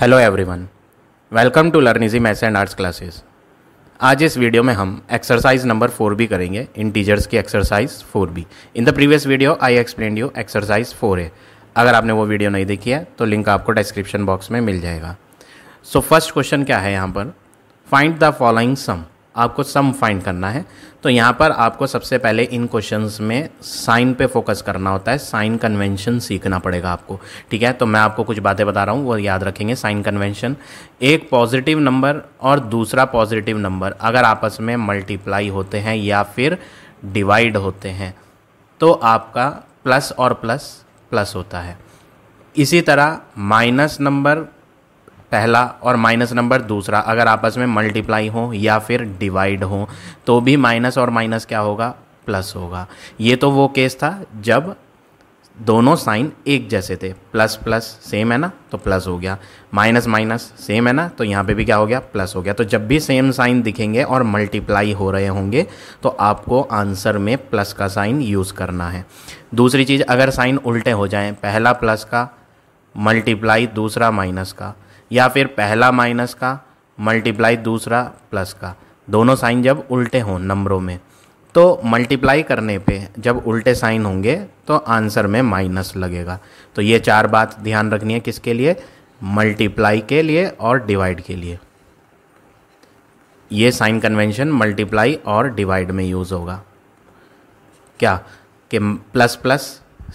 Hello everyone welcome to learn easy maths and arts classes आज इस video में हम एक्सरसाइज नंबर फोर बी करेंगे इंटीजर्स की exercise four B in the previous video I explain you exercise four A अगर आपने वो video नहीं देखी है तो लिंक आपको डिस्क्रिप्शन बॉक्स में मिल जाएगा सो फर्स्ट क्वेश्चन क्या है यहाँ पर फाइंड द फॉलोइंग सम आपको सम फाइंड करना है तो यहाँ पर आपको सबसे पहले इन क्वेश्चंस में साइन पे फोकस करना होता है साइन कन्वेंशन सीखना पड़ेगा आपको ठीक है तो मैं आपको कुछ बातें बता रहा हूँ वो याद रखेंगे साइन कन्वेंशन एक पॉजिटिव नंबर और दूसरा पॉजिटिव नंबर अगर आपस में मल्टीप्लाई होते हैं या फिर डिवाइड होते हैं तो आपका प्लस और प्लस प्लस होता है इसी तरह माइनस नंबर पहला और माइनस नंबर दूसरा अगर आपस में मल्टीप्लाई हो या फिर डिवाइड हो तो भी माइनस और माइनस क्या होगा प्लस होगा ये तो वो केस था जब दोनों साइन एक जैसे थे प्लस प्लस सेम है ना तो प्लस हो गया माइनस माइनस सेम है ना तो यहाँ पे भी क्या हो गया प्लस हो गया तो जब भी सेम साइन दिखेंगे और मल्टीप्लाई हो रहे होंगे तो आपको आंसर में प्लस का साइन यूज़ करना है दूसरी चीज़ अगर साइन उल्टे हो जाएं पहला प्लस का मल्टीप्लाई दूसरा माइनस का या फिर पहला माइनस का मल्टीप्लाई दूसरा प्लस का दोनों साइन जब उल्टे हों नंबरों में तो मल्टीप्लाई करने पे जब उल्टे साइन होंगे तो आंसर में माइनस लगेगा तो ये चार बात ध्यान रखनी है किसके लिए मल्टीप्लाई के लिए और डिवाइड के लिए ये साइन कन्वेंशन मल्टीप्लाई और डिवाइड में यूज़ होगा क्या कि प्लस प्लस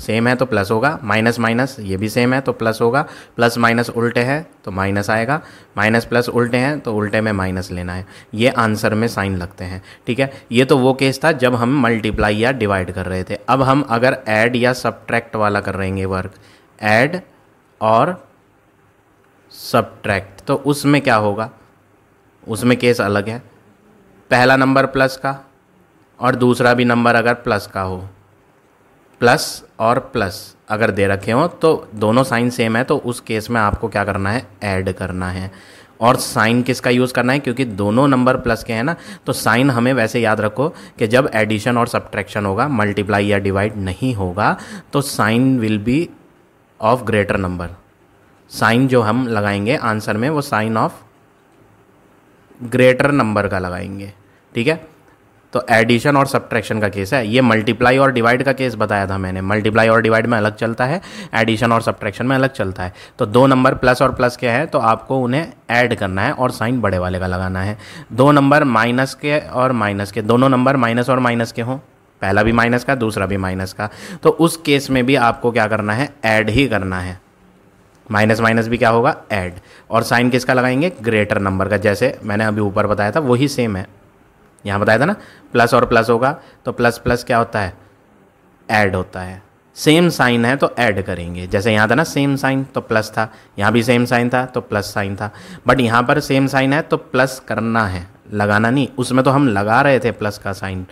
सेम है तो प्लस होगा माइनस माइनस ये भी सेम है तो प्लस होगा प्लस माइनस उल्टे हैं तो माइनस आएगा माइनस प्लस उल्टे हैं तो उल्टे में माइनस लेना है ये आंसर में साइन लगते हैं ठीक है ये तो वो केस था जब हम मल्टीप्लाई या डिवाइड कर रहे थे अब हम अगर ऐड या सब्ट्रैक्ट वाला कर रहेंगे वर्क ऐड और सब्ट्रैक्ट तो उसमें क्या होगा उसमें केस अलग है पहला नंबर प्लस का और दूसरा भी नंबर अगर प्लस का हो प्लस और प्लस अगर दे रखे हों तो दोनों साइन सेम है तो उस केस में आपको क्या करना है ऐड करना है और साइन किसका यूज़ करना है क्योंकि दोनों नंबर प्लस के हैं ना तो साइन हमें वैसे याद रखो कि जब एडिशन और सब्ट्रैक्शन होगा मल्टीप्लाई या डिवाइड नहीं होगा तो sign will be of greater number sign जो हम लगाएंगे आंसर में वो साइन ऑफ ग्रेटर नंबर का लगाएंगे ठीक है तो एडिशन और सब्ट्रैक्शन का केस है ये मल्टीप्लाई और डिवाइड का केस बताया था मैंने मल्टीप्लाई और डिवाइड में अलग चलता है एडिशन और सब्ट्रैक्शन में अलग चलता है तो दो नंबर प्लस और प्लस के हैं तो आपको उन्हें ऐड करना है और साइन बड़े वाले का लगाना है दो नंबर माइनस के और माइनस के दोनों नंबर माइनस और माइनस के हों पहला भी माइनस का दूसरा भी माइनस का तो उस केस में भी आपको क्या करना है ऐड ही करना है माइनस माइनस भी क्या होगा ऐड और साइन किसका लगाएंगे ग्रेटर नंबर का जैसे मैंने अभी ऊपर बताया था वही सेम है यहाँ बताया था ना प्लस और प्लस होगा तो प्लस प्लस क्या होता है ऐड होता है सेम साइन है तो ऐड करेंगे जैसे यहाँ था ना सेम साइन तो प्लस था यहाँ भी सेम साइन था तो प्लस साइन था बट यहाँ पर सेम साइन है तो प्लस करना है लगाना नहीं उसमें तो हम लगा रहे थे प्लस का साइन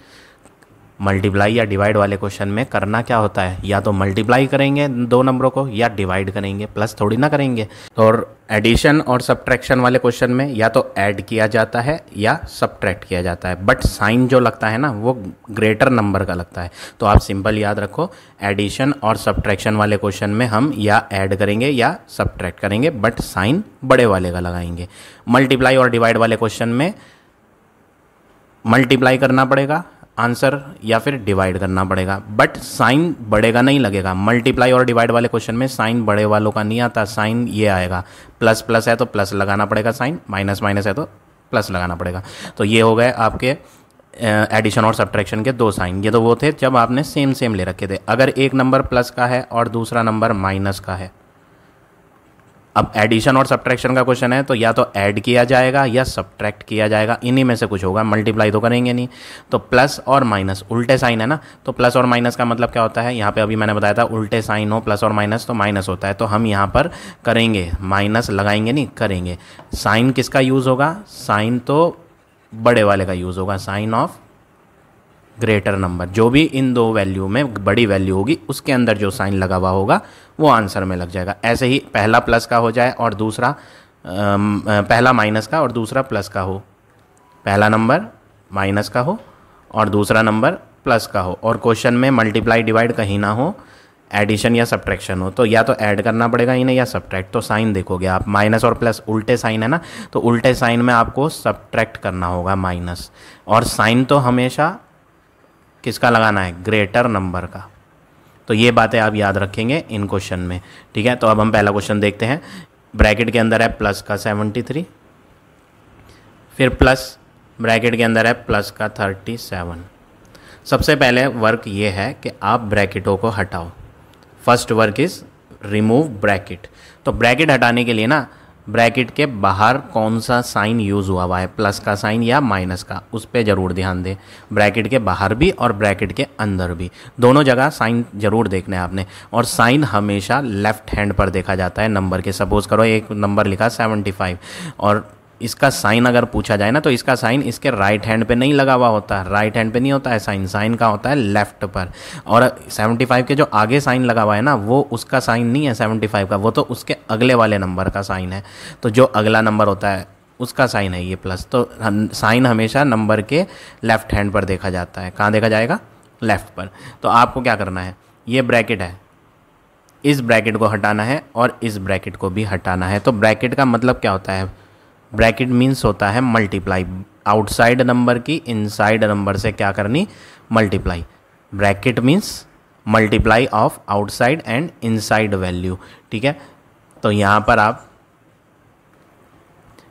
मल्टीप्लाई या डिवाइड वाले क्वेश्चन में करना क्या होता है या तो मल्टीप्लाई करेंगे दो नंबरों को या डिवाइड करेंगे प्लस थोड़ी ना करेंगे तो और एडिशन और सब्ट्रैक्शन वाले क्वेश्चन में या तो ऐड किया जाता है या सब्ट्रैक्ट किया जाता है बट साइन जो लगता है ना वो ग्रेटर नंबर का लगता है तो आप सिंपल याद रखो एडिशन और सब्ट्रैक्शन वाले क्वेश्चन में हम या ऐड करेंगे या सब्ट्रैक्ट करेंगे बट साइन बड़े वाले का लगाएंगे मल्टीप्लाई और डिवाइड वाले क्वेश्चन में मल्टीप्लाई करना पड़ेगा आंसर या फिर डिवाइड करना पड़ेगा बट साइन बढ़ेगा नहीं लगेगा मल्टीप्लाई और डिवाइड वाले क्वेश्चन में साइन बड़े वालों का नहीं आता साइन ये आएगा प्लस प्लस है तो प्लस लगाना पड़ेगा साइन माइनस माइनस है तो प्लस लगाना पड़ेगा तो ये हो गए आपके एडिशन और सब्ट्रैक्शन के दो साइन ये तो वो थे जब आपने सेम सेम ले रखे थे अगर एक नंबर प्लस का है और दूसरा नंबर माइनस का है अब एडिशन और सब्ट्रैक्शन का क्वेश्चन है तो या तो ऐड किया जाएगा या सब्ट्रैक्ट किया जाएगा इन्हीं में से कुछ होगा मल्टीप्लाई तो करेंगे नहीं तो प्लस और माइनस उल्टे साइन है ना तो प्लस और माइनस का मतलब क्या होता है यहाँ पे अभी मैंने बताया था उल्टे साइन हो प्लस और माइनस तो माइनस होता है तो हम यहाँ पर करेंगे माइनस लगाएंगे नहीं करेंगे साइन किसका यूज़ होगा साइन तो बड़े वाले का यूज़ होगा साइन ऑफ ग्रेटर नंबर जो भी इन दो वैल्यू में बड़ी वैल्यू होगी उसके अंदर जो साइन लगा हुआ होगा वो आंसर में लग जाएगा ऐसे ही पहला प्लस का हो जाए और दूसरा पहला माइनस का और दूसरा प्लस का हो पहला नंबर माइनस का हो और दूसरा नंबर प्लस का हो और क्वेश्चन में मल्टीप्लाई डिवाइड कहीं ना हो एडिशन या सब्ट्रैक्शन हो तो या तो ऐड करना पड़ेगा इन्हें या सब्ट्रैक्ट तो साइन देखोगे आप माइनस और प्लस उल्टे साइन है ना तो उल्टे साइन में आपको सब्ट्रैक्ट करना होगा माइनस और साइन तो हमेशा किसका लगाना है ग्रेटर नंबर का तो ये बातें आप याद रखेंगे इन क्वेश्चन में ठीक है तो अब हम पहला क्वेश्चन देखते हैं ब्रैकेट के अंदर है प्लस का सेवेंटी थ्री फिर प्लस ब्रैकेट के अंदर है प्लस का थर्टी सेवन सबसे पहले वर्क ये है कि आप ब्रैकेटों को हटाओ first work is remove bracket तो ब्रैकेट हटाने के लिए ना ब्रैकेट के बाहर कौन सा साइन यूज़ हुआ हुआ है प्लस का साइन या माइनस का उस पर ज़रूर ध्यान दें ब्रैकेट के बाहर भी और ब्रैकेट के अंदर भी दोनों जगह साइन ज़रूर देखना है आपने और साइन हमेशा लेफ्ट हैंड पर देखा जाता है नंबर के सपोज़ करो एक नंबर लिखा सेवेंटी फाइव और इसका साइन अगर पूछा जाए ना तो इसका साइन इसके राइट हैंड पे नहीं लगा हुआ होता है राइट हैंड पे नहीं होता है साइन साइन का होता है लेफ्ट पर और 75 के जो आगे साइन लगा हुआ है ना वो उसका साइन नहीं है 75 का वो तो उसके अगले वाले नंबर का साइन है तो जो अगला नंबर होता है उसका साइन है ये प्लस तो साइन हमेशा नंबर के लेफ्ट हैंड पर देखा जाता है कहाँ देखा जाएगा लेफ्ट पर तो आपको क्या करना है ये ब्रैकेट है इस ब्रैकेट को हटाना है और इस ब्रैकेट को भी हटाना है तो ब्रैकेट का मतलब क्या होता है ब्रैकेट मीन्स होता है मल्टीप्लाई आउटसाइड नंबर की इनसाइड नंबर से क्या करनी multiply bracket means multiply of outside and inside value ठीक है तो यहाँ पर आप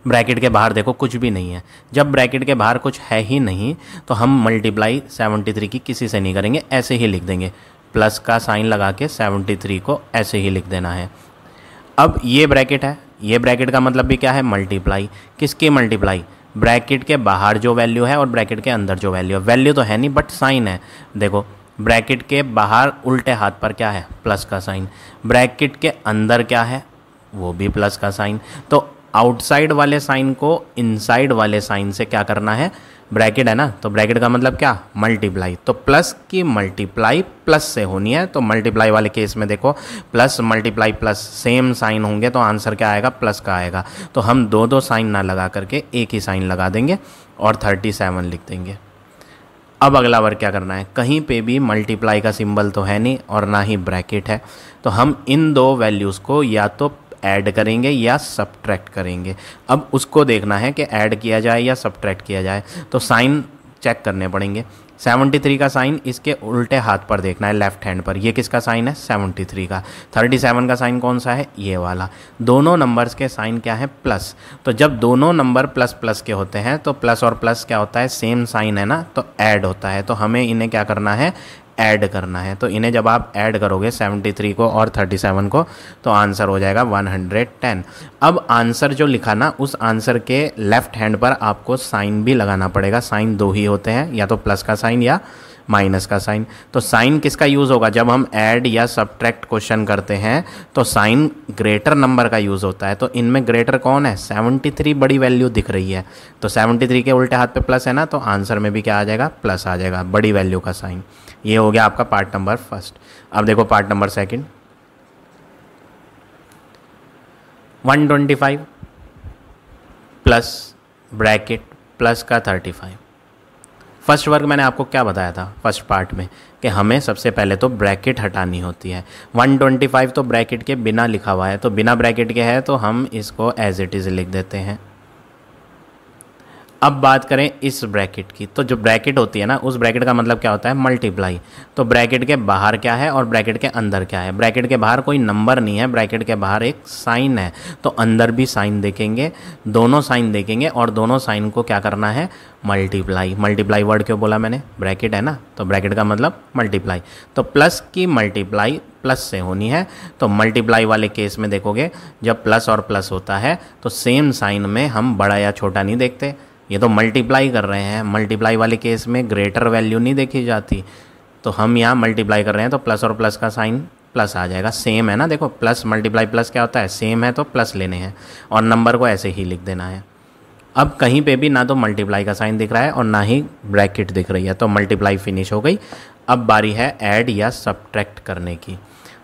ब्रैकेट के बाहर देखो कुछ भी नहीं है जब ब्रैकेट के बाहर कुछ है ही नहीं तो हम मल्टीप्लाई सेवेंटी थ्री की किसी से नहीं करेंगे ऐसे ही लिख देंगे प्लस का साइन लगा के सेवेंटी थ्री को ऐसे ही लिख देना है अब ये ब्रैकेट है ये ब्रैकेट का मतलब भी क्या है मल्टीप्लाई किसकी मल्टीप्लाई ब्रैकेट के बाहर जो वैल्यू है और ब्रैकेट के अंदर जो वैल्यू है वैल्यू तो है नहीं बट साइन है देखो ब्रैकेट के बाहर उल्टे हाथ पर क्या है प्लस का साइन ब्रैकेट के अंदर क्या है वो भी प्लस का साइन तो आउटसाइड वाले साइन को इनसाइड वाले साइन से क्या करना है ब्रैकेट है ना तो ब्रैकेट का मतलब क्या मल्टीप्लाई तो प्लस की मल्टीप्लाई प्लस से होनी है तो मल्टीप्लाई वाले केस में देखो plus multiply plus same sign होंगे तो आंसर क्या आएगा प्लस का आएगा तो हम दो दो साइन ना लगा करके एक ही साइन लगा देंगे और थर्टी सेवन लिख देंगे अब अगला वर्ग क्या करना है कहीं पे भी मल्टीप्लाई का सिंबल तो है नहीं और ना ही ब्रैकेट है तो हम इन दो वैल्यूज़ को या तो ऐड करेंगे या सब्ट्रैक्ट करेंगे अब उसको देखना है कि ऐड किया जाए या सब्ट्रैक्ट किया जाए तो साइन चेक करने पड़ेंगे 73 का साइन इसके उल्टे हाथ पर देखना है लेफ्ट हैंड पर ये किसका साइन है 73 का 37 का साइन कौन सा है ये वाला दोनों नंबर्स के साइन क्या है प्लस तो जब दोनों नंबर प्लस प्लस के होते हैं तो प्लस और प्लस क्या होता है सेम साइन है ना तो ऐड होता है तो हमें इन्हें क्या करना है ऐड करना है तो इन्हें जब आप ऐड करोगे 73 को और 37 को तो आंसर हो जाएगा 110 अब आंसर जो लिखा ना उस आंसर के लेफ्ट हैंड पर आपको साइन भी लगाना पड़ेगा साइन दो ही होते हैं या तो प्लस का साइन या माइनस का साइन तो साइन किसका यूज़ होगा जब हम ऐड या सब्ट्रैक्ट क्वेश्चन करते हैं तो साइन ग्रेटर नंबर का यूज़ होता है तो इनमें ग्रेटर कौन है 73 बड़ी वैल्यू दिख रही है तो 73 के उल्टे हाथ पे प्लस है ना तो आंसर में भी क्या आ जाएगा प्लस आ जाएगा बड़ी वैल्यू का साइन ये हो गया आपका पार्ट नंबर फर्स्ट अब देखो part number second 125 plus bracket plus का 35 फर्स्ट वर्क मैंने आपको क्या बताया था फर्स्ट पार्ट में कि हमें सबसे पहले तो ब्रैकेट हटानी होती है 125 तो ब्रैकेट के बिना लिखा हुआ है तो बिना ब्रैकेट के है तो हम इसको एज इट इज़ लिख देते हैं अब बात करें इस ब्रैकेट की तो जो ब्रैकेट होती है ना उस ब्रैकेट का मतलब क्या होता है मल्टीप्लाई तो ब्रैकेट के बाहर क्या है और ब्रैकेट के अंदर क्या है ब्रैकेट के बाहर कोई नंबर नहीं है ब्रैकेट के बाहर एक साइन है तो अंदर भी साइन देखेंगे दोनों साइन देखेंगे और दोनों साइन को क्या करना है मल्टीप्लाई मल्टीप्लाई वर्ड क्यों बोला मैंने ब्रैकेट है ना तो ब्रैकेट का मतलब मल्टीप्लाई तो प्लस की मल्टीप्लाई प्लस से होनी है तो मल्टीप्लाई वाले केस में देखोगे जब प्लस और प्लस होता है तो सेम साइन में हम बड़ा या छोटा नहीं देखते ये तो मल्टीप्लाई कर रहे हैं मल्टीप्लाई वाले केस में ग्रेटर वैल्यू नहीं देखी जाती तो हम यहाँ मल्टीप्लाई कर रहे हैं तो प्लस और प्लस का साइन प्लस आ जाएगा सेम है ना देखो प्लस मल्टीप्लाई प्लस क्या होता है सेम है तो प्लस लेने हैं और नंबर को ऐसे ही लिख देना है अब कहीं पे भी ना तो मल्टीप्लाई का साइन दिख रहा है और ना ही ब्रैकेट दिख रही है तो मल्टीप्लाई फिनिश हो गई अब बारी है ऐड या सब्ट्रैक्ट करने की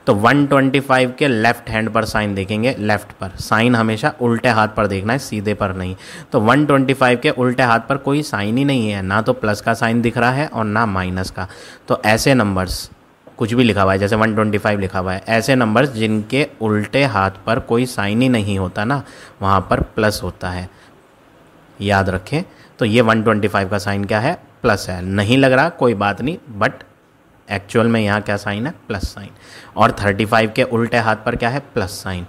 तो 125 के लेफ्ट हैंड पर साइन देखेंगे लेफ्ट पर साइन हमेशा उल्टे हाथ पर देखना है सीधे पर नहीं तो 125 के उल्टे हाथ पर कोई साइन ही नहीं है ना तो प्लस का साइन दिख रहा है और ना माइनस का तो ऐसे नंबर्स कुछ भी लिखा हुआ है जैसे 125 लिखा हुआ है ऐसे नंबर्स जिनके उल्टे हाथ पर कोई साइन ही नहीं होता ना वहाँ पर प्लस होता है याद रखें तो ये 125 का साइन क्या है प्लस है नहीं लग रहा कोई बात नहीं बट एक्चुअल में यहाँ क्या साइन है प्लस साइन और 35 के उल्टे हाथ पर क्या है प्लस साइन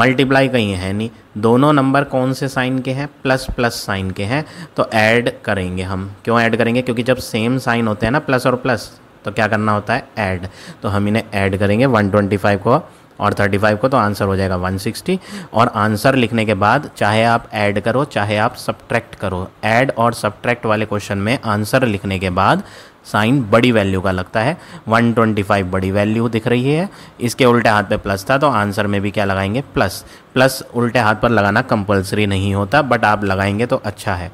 मल्टीप्लाई कहीं है नहीं दोनों नंबर कौन से साइन के हैं प्लस प्लस साइन के हैं तो ऐड करेंगे हम क्यों ऐड करेंगे क्योंकि जब सेम साइन होते हैं ना प्लस और प्लस तो क्या करना होता है ऐड तो हम इन्हें ऐड करेंगे 125 को और 35 को तो आंसर हो जाएगा 160 और आंसर लिखने के बाद चाहे आप ऐड करो चाहे आप सब्ट्रैक्ट करो ऐड और सब्ट्रैक्ट वाले क्वेश्चन में आंसर लिखने के बाद साइन बड़ी वैल्यू का लगता है 125 बड़ी वैल्यू दिख रही है इसके उल्टे हाथ पे प्लस था तो आंसर में भी क्या लगाएंगे प्लस प्लस उल्टे हाथ पर लगाना कंपलसरी नहीं होता बट आप लगाएंगे तो अच्छा है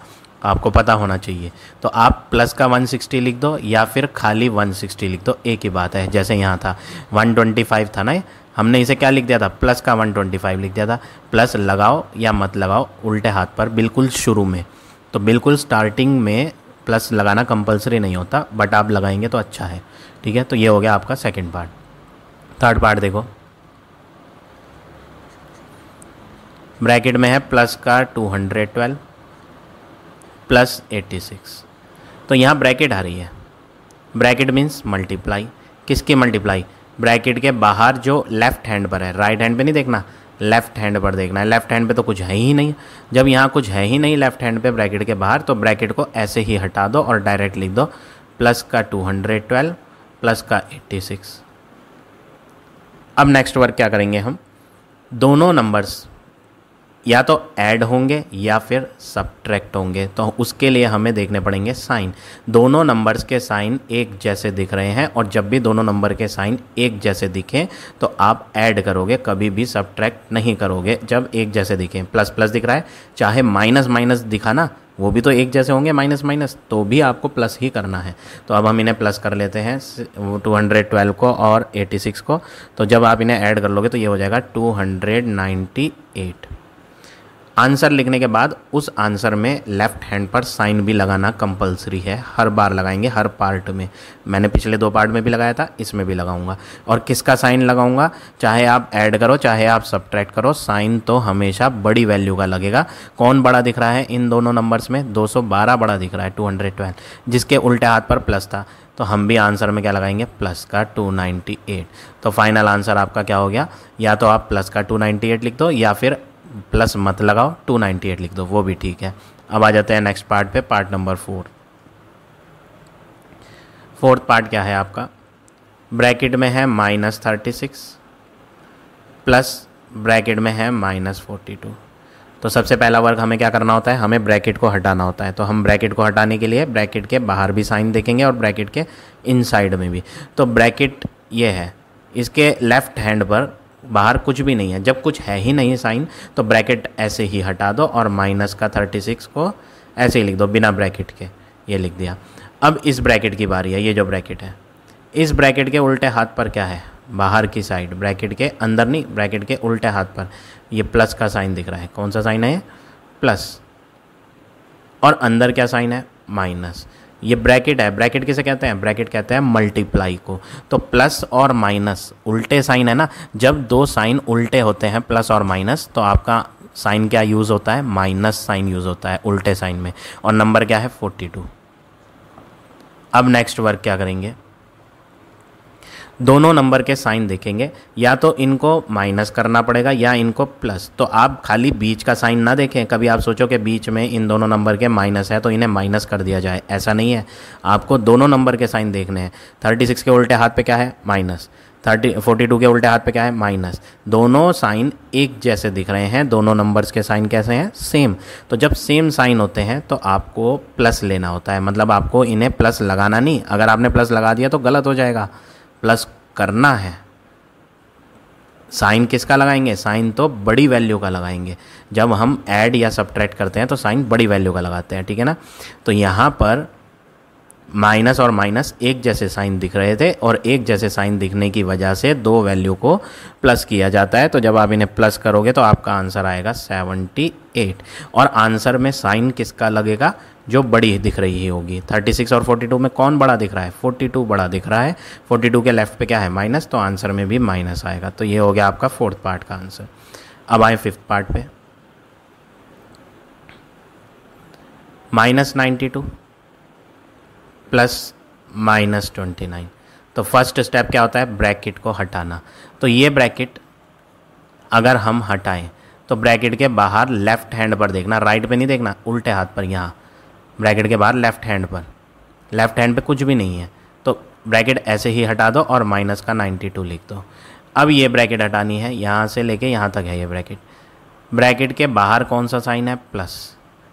आपको पता होना चाहिए तो आप प्लस का 160 लिख दो या फिर खाली 160 लिख दो एक ही बात है जैसे यहाँ था 125 था ना हमने इसे क्या लिख दिया था प्लस का 125 लिख दिया था प्लस लगाओ या मत लगाओ उल्टे हाथ पर बिल्कुल शुरू में तो बिल्कुल स्टार्टिंग में प्लस लगाना कंपलसरी नहीं होता बट आप लगाएंगे तो अच्छा है ठीक है तो ये हो गया आपका सेकेंड पार्ट थर्ड पार्ट देखो ब्रैकेट में है प्लस का two hundred twelve plus eighty six तो यहाँ ब्रैकेट आ रही है ब्रैकेट मीन्स मल्टीप्लाई किसकी मल्टीप्लाई ब्रैकेट के बाहर जो लेफ्ट हैंड पर है राइट हैंड पे नहीं देखना लेफ्ट हैंड पर देखना है लेफ्ट हैंड पे तो कुछ है ही नहीं जब यहाँ कुछ है ही नहीं लेफ्ट हैंड पे ब्रैकेट के बाहर तो ब्रैकेट को ऐसे ही हटा दो और डायरेक्ट लिख दो प्लस का टू हंड्रेड ट्वेल्व प्लस का एट्टी सिक्स अब नेक्स्ट वर्क क्या करेंगे हम दोनों नंबर्स या तो ऐड होंगे या फिर सब्ट्रैक्ट होंगे तो उसके लिए हमें देखने पड़ेंगे साइन दोनों नंबर्स के साइन एक जैसे दिख रहे हैं और जब भी दोनों नंबर के साइन एक जैसे दिखें तो आप ऐड करोगे कभी भी सब्ट्रैक्ट नहीं करोगे जब एक जैसे दिखें प्लस प्लस दिख रहा है चाहे माइनस माइनस दिखा ना वो भी तो एक जैसे होंगे माइनस माइनस तो भी आपको प्लस ही करना है तो अब हम इन्हें प्लस कर लेते हैं टू हंड्रेड ट्वेल्व को और एटी सिक्स को तो जब आप इन्हें ऐड कर लोगे तो ये हो जाएगा two hundred ninety eight answer लिखने के बाद उस आंसर में लेफ्ट हैंड पर साइन भी लगाना कंपलसरी है हर बार लगाएंगे हर पार्ट में मैंने पिछले दो पार्ट में भी लगाया था इसमें भी लगाऊंगा और किसका साइन लगाऊंगा चाहे आप ऐड करो चाहे आप सब्ट्रैक्ट करो साइन तो हमेशा बड़ी वैल्यू का लगेगा कौन बड़ा दिख रहा है इन दोनों नंबर्स में 212 बड़ा दिख रहा है 212 जिसके उल्टे हाथ पर प्लस था तो हम भी आंसर में क्या लगाएंगे प्लस का 298 तो फाइनल आंसर आपका क्या हो गया या तो आप प्लस का 298 लिख दो या फिर प्लस मत लगाओ 298 लिख दो वो भी ठीक है अब आ जाते हैं नेक्स्ट पार्ट पे part number four fourth part क्या है आपका ब्रैकेट में है minus thirty six plus bracket में है माइनस फोर्टी टू तो सबसे पहला वर्क हमें क्या करना होता है हमें ब्रैकेट को हटाना होता है तो हम ब्रैकेट को हटाने के लिए ब्रैकेट के बाहर भी साइन देखेंगे और ब्रैकेट के इनसाइड में भी तो ब्रैकेट ये है इसके लेफ्ट हैंड पर बाहर कुछ भी नहीं है जब कुछ है ही नहीं साइन तो ब्रैकेट ऐसे ही हटा दो और माइनस का थर्टी सिक्स को ऐसे ही लिख दो बिना ब्रैकेट के ये लिख दिया अब इस ब्रैकेट की बारी है ये जो ब्रैकेट है इस ब्रैकेट के उल्टे हाथ पर क्या है बाहर की साइड ब्रैकेट के अंदर नहीं ब्रैकेट के उल्टे हाथ पर ये प्लस का साइन दिख रहा है कौन सा साइन है प्लस और अंदर क्या साइन है माइनस ये ब्रैकेट है ब्रैकेट किसे कहते हैं ब्रैकेट कहते हैं मल्टीप्लाई को तो प्लस और माइनस उल्टे साइन है ना जब दो साइन उल्टे होते हैं प्लस और माइनस तो आपका साइन क्या यूज़ होता है माइनस साइन यूज़ होता है उल्टे साइन में और नंबर क्या है फोर्टी टू अब नेक्स्ट वर्क क्या करेंगे दोनों नंबर के साइन देखेंगे या तो इनको माइनस करना पड़ेगा या इनको प्लस तो आप खाली बीच का साइन ना देखें कभी आप सोचो कि बीच में इन दोनों नंबर के माइनस है तो इन्हें माइनस कर दिया जाए ऐसा नहीं है आपको दोनों नंबर के साइन देखने हैं थर्टी सिक्स के उल्टे हाथ पे क्या है माइनस थर्टी फोर्टी टू के उल्टे हाथ पे क्या है माइनस दोनों साइन एक जैसे दिख रहे हैं दोनों नंबर्स के साइन कैसे हैं सेम तो जब सेम साइन होते हैं तो आपको प्लस लेना होता है मतलब आपको इन्हें प्लस लगाना नहीं अगर आपने प्लस लगा दिया तो गलत हो जाएगा प्लस करना है साइन किसका लगाएंगे साइन तो बड़ी वैल्यू का लगाएंगे जब हम ऐड या सब्ट्रैक्ट करते हैं तो साइन बड़ी वैल्यू का लगाते हैं ठीक है ना तो यहाँ पर माइनस और माइनस एक जैसे साइन दिख रहे थे और एक जैसे साइन दिखने की वजह से दो वैल्यू को प्लस किया जाता है तो जब आप इन्हें प्लस करोगे तो आपका आंसर आएगा 78 और आंसर में साइन किसका लगेगा जो बड़ी दिख रही होगी 36 और 42 में कौन बड़ा दिख रहा है 42 बड़ा दिख रहा है 42 के लेफ्ट पे क्या है माइनस तो आंसर में भी माइनस आएगा तो ये हो गया आपका फोर्थ पार्ट का आंसर अब आए फिफ्थ पार्ट पे minus ninety two plus minus twenty nine तो फर्स्ट स्टेप क्या होता है ब्रैकेट को हटाना तो ये ब्रैकेट अगर हम हटाएं तो ब्रैकेट के बाहर लेफ्ट हैंड पर देखना राइट पे नहीं देखना उल्टे हाथ पर यहाँ ब्रैकेट के बाहर लेफ्ट हैंड पर लेफ्ट हैंड पे कुछ भी नहीं है तो ब्रैकेट ऐसे ही हटा दो और माइनस का 92 लिख दो अब ये ब्रैकेट हटानी है यहाँ से लेके यहाँ तक है ये ब्रैकेट ब्रैकेट के बाहर कौन सा साइन है प्लस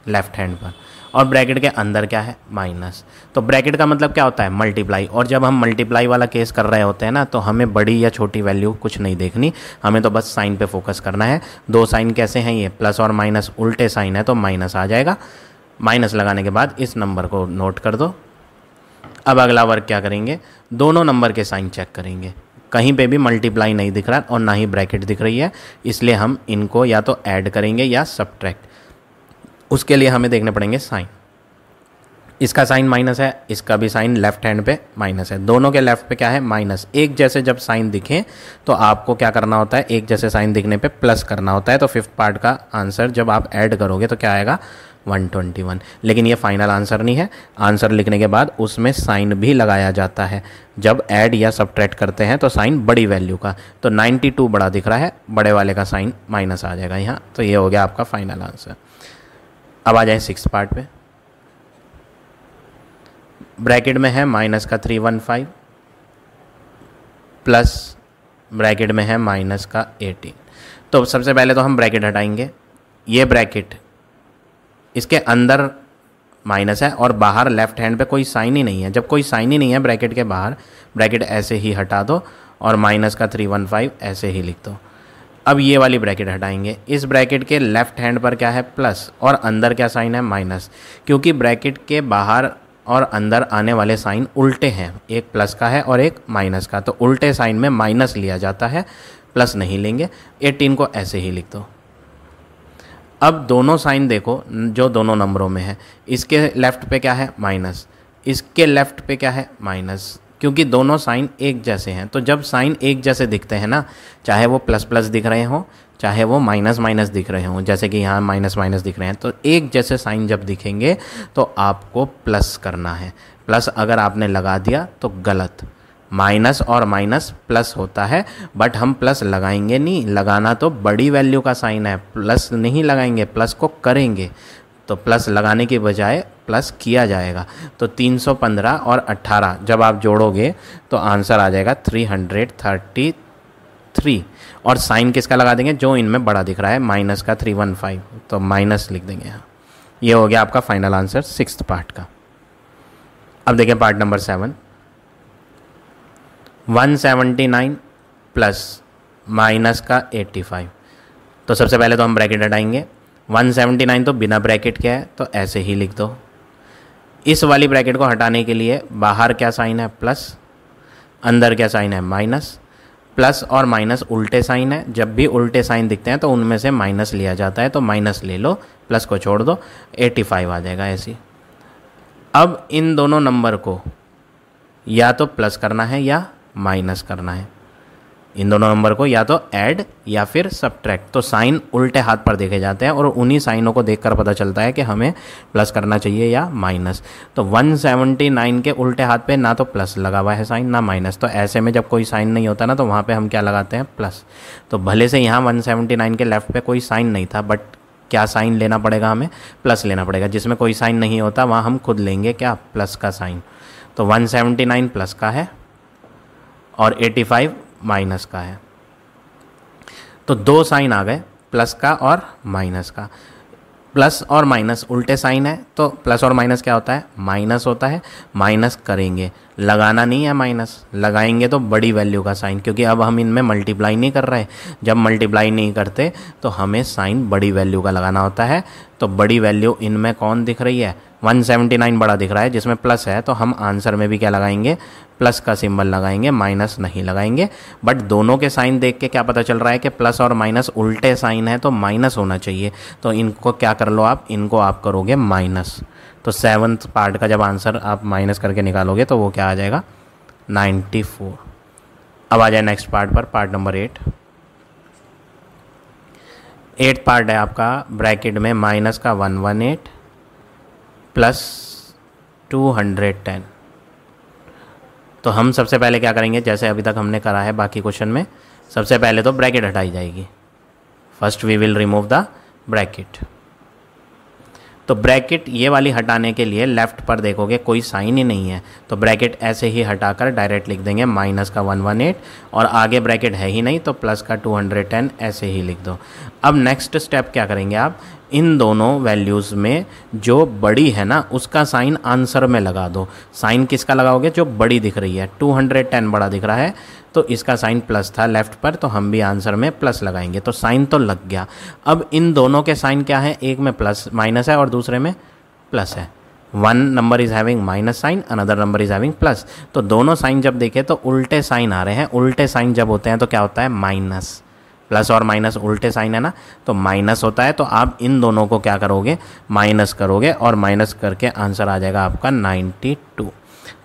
लेफ्ट हैंड पर और ब्रैकेट के अंदर क्या है माइनस तो ब्रैकेट का मतलब क्या होता है मल्टीप्लाई और जब हम मल्टीप्लाई वाला केस कर रहे होते हैं ना तो हमें बड़ी या छोटी वैल्यू कुछ नहीं देखनी हमें तो बस साइन पे फोकस करना है दो साइन कैसे हैं ये प्लस और माइनस उल्टे साइन है तो माइनस आ जाएगा माइनस लगाने के बाद इस नंबर को नोट कर दो अब अगला वर्क क्या करेंगे दोनों नंबर के साइन चेक करेंगे कहीं पे भी मल्टीप्लाई नहीं दिख रहा और ना ही ब्रैकेट दिख रही है इसलिए हम इनको या तो ऐड करेंगे या सब उसके लिए हमें देखने पड़ेंगे साइन इसका साइन माइनस है इसका भी साइन लेफ्ट हैंड पे माइनस है दोनों के लेफ्ट पे क्या है माइनस एक जैसे जब साइन दिखें तो आपको क्या करना होता है एक जैसे साइन दिखने पे प्लस करना होता है तो फिफ्थ पार्ट का आंसर जब आप ऐड करोगे तो क्या आएगा 121 लेकिन ये फाइनल आंसर नहीं है आंसर लिखने के बाद उसमें साइन भी लगाया जाता है जब ऐड या सब्ट्रैक्ट करते हैं तो साइन बड़ी वैल्यू का तो 92 बड़ा दिख रहा है बड़े वाले का साइन माइनस आ जाएगा यहाँ तो ये हो गया आपका फाइनल आंसर अब आ जाए सिक्स पार्ट पे ब्रैकेट में है माइनस का three one five plus bracket में है माइनस का एटीन तो सबसे पहले तो हम ब्रैकेट हटाएंगे ये ब्रैकेट इसके अंदर माइनस है और बाहर लेफ्ट हैंड पे कोई साइन ही नहीं है जब कोई साइन ही नहीं है ब्रैकेट के बाहर ब्रैकेट ऐसे ही हटा दो और माइनस का थ्री वन फाइव ऐसे ही लिख दो अब ये वाली ब्रैकेट हटाएंगे इस ब्रैकेट के लेफ्ट हैंड पर क्या है प्लस और अंदर क्या साइन है माइनस क्योंकि ब्रैकेट के बाहर और अंदर आने वाले साइन उल्टे हैं एक प्लस का है और एक माइनस का तो उल्टे साइन में माइनस लिया जाता है प्लस नहीं लेंगे एटीन को ऐसे ही लिख दो अब दोनों साइन देखो जो दोनों नंबरों में है इसके लेफ़्ट पे क्या है माइनस इसके लेफ़्ट पे क्या है माइनस क्योंकि दोनों साइन एक जैसे हैं तो जब साइन एक जैसे दिखते हैं ना चाहे वो प्लस प्लस दिख रहे हों चाहे वो माइनस माइनस दिख रहे हों जैसे कि यहाँ माइनस माइनस दिख रहे हैं तो एक जैसे साइन जब दिखेंगे तो आपको प्लस करना है प्लस अगर आपने लगा दिया तो गलत माइनस और माइनस प्लस होता है बट हम प्लस लगाएंगे नहीं लगाना तो बड़ी वैल्यू का साइन है प्लस नहीं लगाएंगे प्लस को करेंगे तो प्लस लगाने के बजाय प्लस किया जाएगा तो 315 और 18 जब आप जोड़ोगे तो आंसर आ जाएगा 333 और साइन किसका लगा देंगे जो इनमें बड़ा दिख रहा है माइनस का थ्री वन फाइव तो माइनस लिख देंगे यहाँ ये हो गया आपका फाइनल आंसर सिक्स पार्ट का अब देखें part number seven one seventy nine plus minus का एट्टी फाइव तो सबसे पहले तो हम ब्रैकेट हटाएंगे वन सेवेंटी नाइन तो बिना ब्रैकेट के है तो ऐसे ही लिख दो इस वाली ब्रैकेट को हटाने के लिए बाहर क्या साइन है प्लस अंदर क्या साइन है माइनस प्लस और माइनस उल्टे साइन है जब भी उल्टे साइन दिखते हैं तो उनमें से माइनस लिया जाता है तो माइनस ले लो प्लस को छोड़ दो 85 आ जाएगा ऐसी अब इन दोनों नंबर को या तो प्लस करना है या माइनस करना है इन दोनों नंबर को या तो ऐड या फिर सब्ट्रैक्ट तो साइन उल्टे हाथ पर देखे जाते हैं और उन्हीं साइनों को देखकर पता चलता है कि हमें प्लस करना चाहिए या माइनस तो 179 के उल्टे हाथ पे ना तो प्लस लगा हुआ है साइन ना माइनस तो ऐसे में जब कोई साइन नहीं होता ना तो वहाँ पे हम क्या लगाते हैं प्लस तो भले से यहाँ वन के लेफ्ट पे कोई साइन नहीं था बट क्या साइन लेना पड़ेगा हमें प्लस लेना पड़ेगा जिसमें कोई साइन नहीं होता वहाँ हम खुद लेंगे क्या प्लस का साइन तो 179 प्लस का है और 85 माइनस का है तो दो साइन आ गए प्लस का और माइनस का प्लस और माइनस उल्टे साइन है तो प्लस और माइनस क्या होता है माइनस होता है माइनस करेंगे लगाना नहीं है माइनस लगाएंगे तो बड़ी वैल्यू का साइन क्योंकि अब हम इनमें मल्टीप्लाई नहीं कर रहे जब मल्टीप्लाई नहीं करते तो हमें साइन बड़ी वैल्यू का लगाना होता है तो बड़ी वैल्यू इनमें कौन दिख रही है 179 बड़ा दिख रहा है जिसमें प्लस है तो हम आंसर में भी क्या लगाएंगे प्लस का सिंबल लगाएंगे माइनस नहीं लगाएंगे बट दोनों के साइन देख के क्या पता चल रहा है कि प्लस और माइनस उल्टे साइन है तो माइनस होना चाहिए तो इनको क्या कर लो आप इनको आप करोगे माइनस तो सेवन्थ पार्ट का जब आंसर आप माइनस करके निकालोगे तो वो क्या आ जाएगा नाइन्टी फोर अब आ जाए नेक्स्ट पार्ट पर part number eight eight part है आपका ब्रैकेट में माइनस का one one eight plus two hundred ten तो हम सबसे पहले क्या करेंगे जैसे अभी तक हमने करा है बाकी क्वेश्चन में सबसे पहले तो ब्रैकेट हटाई जाएगी first we will remove the bracket तो ब्रैकेट ये वाली हटाने के लिए लेफ्ट पर देखोगे कोई साइन ही नहीं है तो ब्रैकेट ऐसे ही हटाकर डायरेक्ट लिख देंगे माइनस का वन वन एट और आगे ब्रैकेट है ही नहीं तो प्लस का टू हंड्रेड टेन ऐसे ही लिख दो अब नेक्स्ट स्टेप क्या करेंगे आप इन दोनों वैल्यूज़ में जो बड़ी है ना उसका साइन आंसर में लगा दो साइन किसका लगाओगे जो बड़ी दिख रही है 210 बड़ा दिख रहा है तो इसका साइन प्लस था लेफ्ट पर तो हम भी आंसर में प्लस लगाएंगे तो साइन तो लग गया अब इन दोनों के साइन क्या है एक में प्लस माइनस है और दूसरे में प्लस है one number is having minus sign another number is having plus तो दोनों साइन जब देखें तो उल्टे साइन आ रहे हैं उल्टे साइन जब होते हैं तो क्या होता है माइनस प्लस और माइनस उल्टे साइन है ना तो माइनस होता है तो आप इन दोनों को क्या करोगे माइनस करोगे और माइनस करके आंसर आ जाएगा आपका 92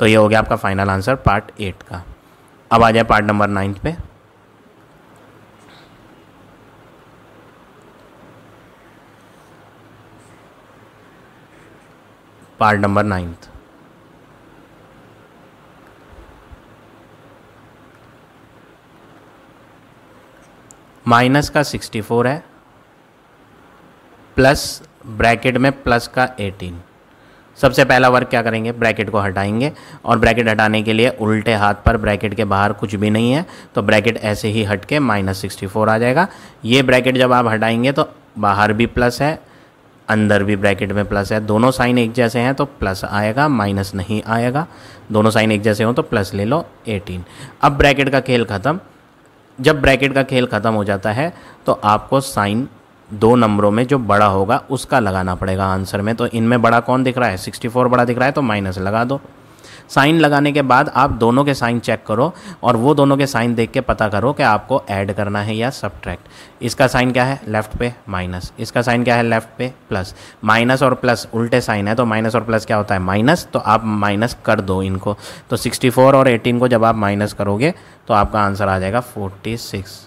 तो ये हो गया आपका फाइनल आंसर पार्ट एट का अब आ जाए पार्ट नंबर नाइन्थ पे पार्ट नंबर नाइन्थ माइनस का 64 है प्लस ब्रैकेट में प्लस का 18 सबसे पहला वर्क क्या करेंगे ब्रैकेट को हटाएंगे और ब्रैकेट हटाने के लिए उल्टे हाथ पर ब्रैकेट के बाहर कुछ भी नहीं है तो ब्रैकेट ऐसे ही हट के माइनस सिक्सटी आ जाएगा ये ब्रैकेट जब आप हटाएंगे तो बाहर भी प्लस है अंदर भी ब्रैकेट में प्लस है दोनों साइन एक जैसे हैं तो प्लस आएगा माइनस नहीं आएगा दोनों साइन एक जैसे हो तो प्लस ले लो 18 अब ब्रैकेट का खेल ख़त्म जब ब्रैकेट का खेल ख़त्म हो जाता है तो आपको साइन दो नंबरों में जो बड़ा होगा उसका लगाना पड़ेगा आंसर में तो इनमें बड़ा कौन दिख रहा है 64 बड़ा दिख रहा है तो माइनस लगा दो साइन लगाने के बाद आप दोनों के साइन चेक करो और वो दोनों के साइन देख के पता करो कि आपको ऐड करना है या सब्ट्रैक्ट इसका साइन क्या है लेफ्ट पे माइनस इसका साइन क्या है लेफ्ट पे प्लस माइनस और प्लस उल्टे साइन है तो माइनस और प्लस क्या होता है माइनस तो आप माइनस कर दो इनको तो 64 और 18 को जब आप माइनस करोगे तो आपका आंसर आ जाएगा 46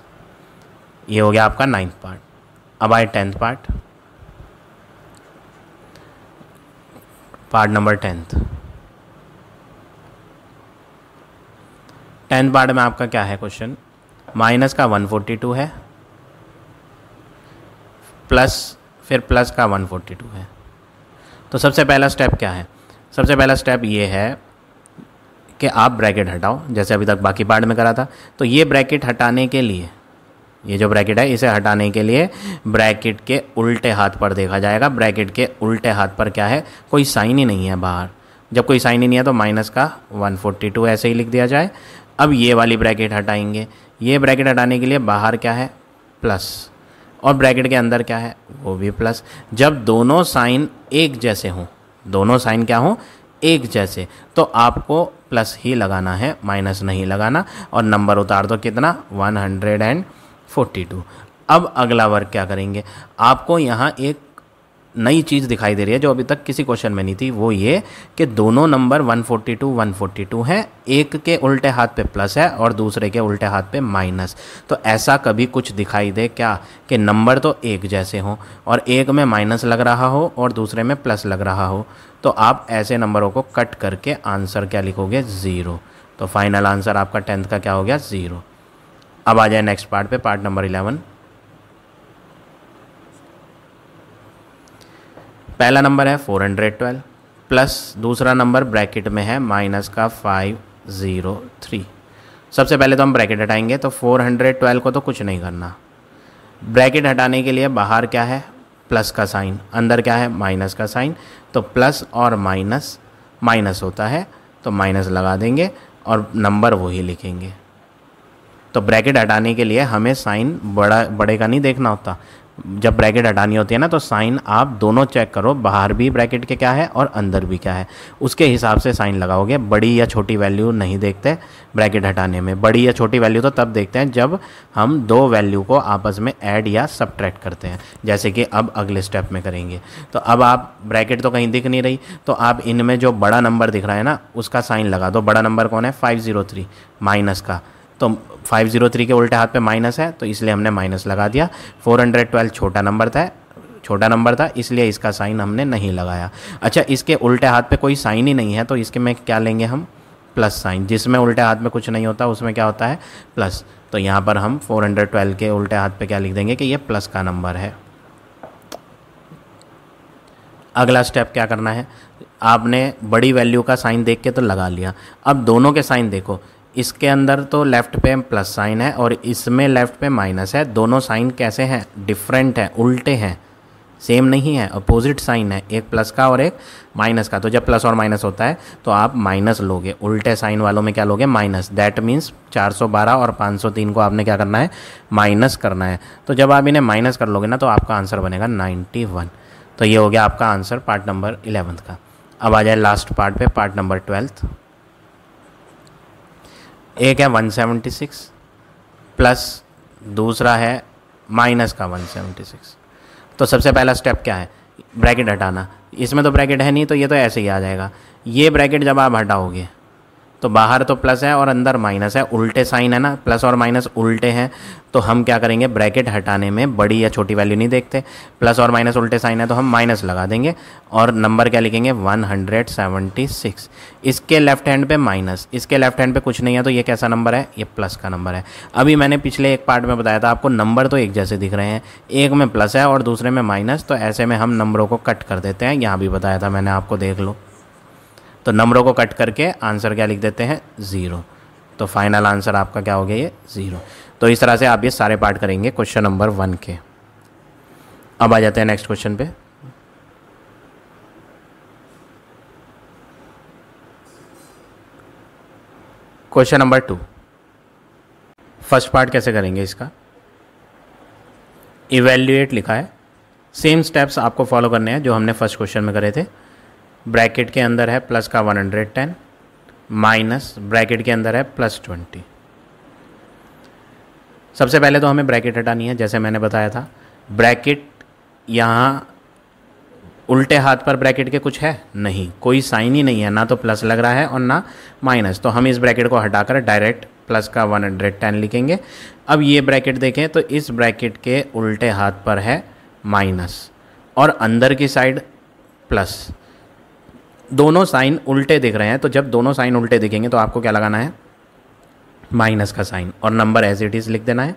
ये हो गया आपका नाइन्थ पार्ट अब आए tenth part part number tenth tenth part में आपका क्या है क्वेश्चन माइनस का 142 है प्लस फिर प्लस का 142 है तो सबसे पहला स्टेप क्या है सबसे पहला स्टेप ये है कि आप ब्रैकेट हटाओ जैसे अभी तक बाकी पार्ट में करा था तो ये ब्रैकेट हटाने के लिए ये जो ब्रैकेट है इसे हटाने के लिए ब्रैकेट के उल्टे हाथ पर देखा जाएगा ब्रैकेट के उल्टे हाथ पर क्या है कोई साइन ही नहीं है बाहर जब कोई साइन ही नहीं है तो माइनस का 142 ऐसे ही लिख दिया जाए अब ये वाली ब्रैकेट हटाएंगे ये ब्रैकेट हटाने के लिए बाहर क्या है प्लस और ब्रैकेट के अंदर क्या है वो भी प्लस जब दोनों साइन एक जैसे हों दोनों साइन क्या हों एक जैसे तो आपको प्लस ही लगाना है माइनस नहीं लगाना और नंबर उतार दो कितना 142 अब अगला वर्क क्या करेंगे आपको यहाँ एक नई चीज़ दिखाई दे रही है जो अभी तक किसी क्वेश्चन में नहीं थी वो ये कि दोनों नंबर 142 142 हैं एक के उल्टे हाथ पे प्लस है और दूसरे के उल्टे हाथ पे माइनस तो ऐसा कभी कुछ दिखाई दे क्या कि नंबर तो एक जैसे हों और एक में माइनस लग रहा हो और दूसरे में प्लस लग रहा हो तो आप ऐसे नंबरों को कट करके आंसर क्या लिखोगे ज़ीरो तो फाइनल आंसर आपका टेंथ का क्या हो गया ज़ीरो अब आ जाए नेक्स्ट पार्ट पे पार्ट नंबर इलेवन पहला नंबर है फोर हंड्रेड ट्वेल्व प्लस दूसरा नंबर ब्रैकेट में है माइनस का फाइव ज़ीरो थ्री सबसे पहले तो हम ब्रैकेट हटाएंगे तो फोर हंड्रेड ट्वेल्व को तो कुछ नहीं करना ब्रैकेट हटाने के लिए बाहर क्या है प्लस का साइन अंदर क्या है माइनस का साइन तो प्लस और माइनस माइनस होता है तो माइनस लगा देंगे और नंबर वही लिखेंगे तो ब्रैकेट हटाने के लिए हमें साइन बड़ा बड़े का नहीं देखना होता जब ब्रैकेट हटानी होती है ना तो साइन आप दोनों चेक करो बाहर भी ब्रैकेट के क्या है और अंदर भी क्या है उसके हिसाब से साइन लगाओगे बड़ी या छोटी वैल्यू नहीं देखते ब्रैकेट हटाने में बड़ी या छोटी वैल्यू तो तब देखते हैं जब हम दो वैल्यू को आपस में ऐड या सब्ट्रैक्ट करते हैं जैसे कि अब अगले स्टेप में करेंगे तो अब आप ब्रैकेट तो कहीं दिख नहीं रही तो आप इनमें जो बड़ा नंबर दिख रहा है ना उसका साइन लगा दो बड़ा नंबर कौन है फाइव ज़ीरो थ्री माइनस का तो फाइव जीरो थ्री के उल्टे हाथ पे माइनस है तो इसलिए हमने माइनस लगा दिया फोर हंड्रेड ट्वेल्व छोटा नंबर था छोटा नंबर था इसलिए इसका साइन हमने नहीं लगाया अच्छा इसके उल्टे हाथ पे कोई साइन ही नहीं है तो इसके में क्या लेंगे हम प्लस साइन जिसमें उल्टे हाथ में कुछ नहीं होता उसमें क्या होता है प्लस तो यहाँ पर हम 412 के उल्टे हाथ पे क्या लिख देंगे कि ये प्लस का नंबर है अगला स्टेप क्या करना है आपने बड़ी वैल्यू का साइन देख के तो लगा लिया अब दोनों के साइन देखो इसके अंदर तो लेफ़्ट पे प्लस साइन है और इसमें लेफ़्ट पे माइनस है दोनों साइन कैसे हैं डिफरेंट हैं उल्टे हैं सेम नहीं है अपोजिट साइन है एक प्लस का और एक माइनस का तो जब प्लस और माइनस होता है तो आप माइनस लोगे उल्टे साइन वालों में क्या लोगे माइनस दैट मीन्स 412 और 503 को आपने क्या करना है माइनस करना है तो जब आप इन्हें माइनस कर लोगे ना तो आपका आंसर बनेगा 91 तो ये हो गया आपका आंसर पार्ट नंबर इलेवंथ का अब आ जाए लास्ट पार्ट पे पार्ट नंबर ट्वेल्थ एक है 176 प्लस दूसरा है माइनस का 176 तो सबसे पहला स्टेप क्या है ब्रैकेट हटाना इसमें तो ब्रैकेट है नहीं तो ये तो ऐसे ही आ जाएगा ये ब्रैकेट जब आप हटाओगे तो बाहर तो प्लस है और अंदर माइनस है उल्टे साइन है ना प्लस और माइनस उल्टे हैं तो हम क्या करेंगे ब्रैकेट हटाने में बड़ी या छोटी वैल्यू नहीं देखते प्लस और माइनस उल्टे साइन है तो हम माइनस लगा देंगे और नंबर क्या लिखेंगे 176 इसके लेफ्ट हैंड पे माइनस इसके लेफ्ट हैंड पे कुछ नहीं है तो ये कैसा नंबर है ये प्लस का नंबर है अभी मैंने पिछले एक पार्ट में बताया था आपको नंबर तो एक जैसे दिख रहे हैं एक में प्लस है और दूसरे में माइनस तो ऐसे में हम नंबरों को कट कर देते हैं यहाँ भी बताया था मैंने आपको देख लो तो नंबरों को कट करके आंसर क्या लिख देते हैं ज़ीरो तो फाइनल आंसर आपका क्या हो गया ये ज़ीरो तो इस तरह से आप ये सारे पार्ट करेंगे क्वेश्चन नंबर वन के अब आ जाते हैं नेक्स्ट क्वेश्चन पे question number two first part कैसे करेंगे इसका इवेल्यूएट लिखा है सेम स्टेप्स आपको फॉलो करने हैं जो हमने फर्स्ट क्वेश्चन में करे थे ब्रैकेट के अंदर है प्लस का 110 माइनस ब्रैकेट के अंदर है प्लस 20 सबसे पहले तो हमें ब्रैकेट हटानी है जैसे मैंने बताया था ब्रैकेट यहाँ उल्टे हाथ पर ब्रैकेट के कुछ है नहीं कोई साइन ही नहीं है ना तो प्लस लग रहा है और ना माइनस तो हम इस ब्रैकेट को हटाकर डायरेक्ट प्लस का 110 लिखेंगे अब ये ब्रैकेट देखें तो इस ब्रैकेट के उल्टे हाथ पर है माइनस और अंदर की साइड प्लस दोनों साइन उल्टे दिख रहे हैं तो जब दोनों साइन उल्टे दिखेंगे तो आपको क्या लगाना है माइनस का साइन और नंबर एज इट इज़ लिख देना है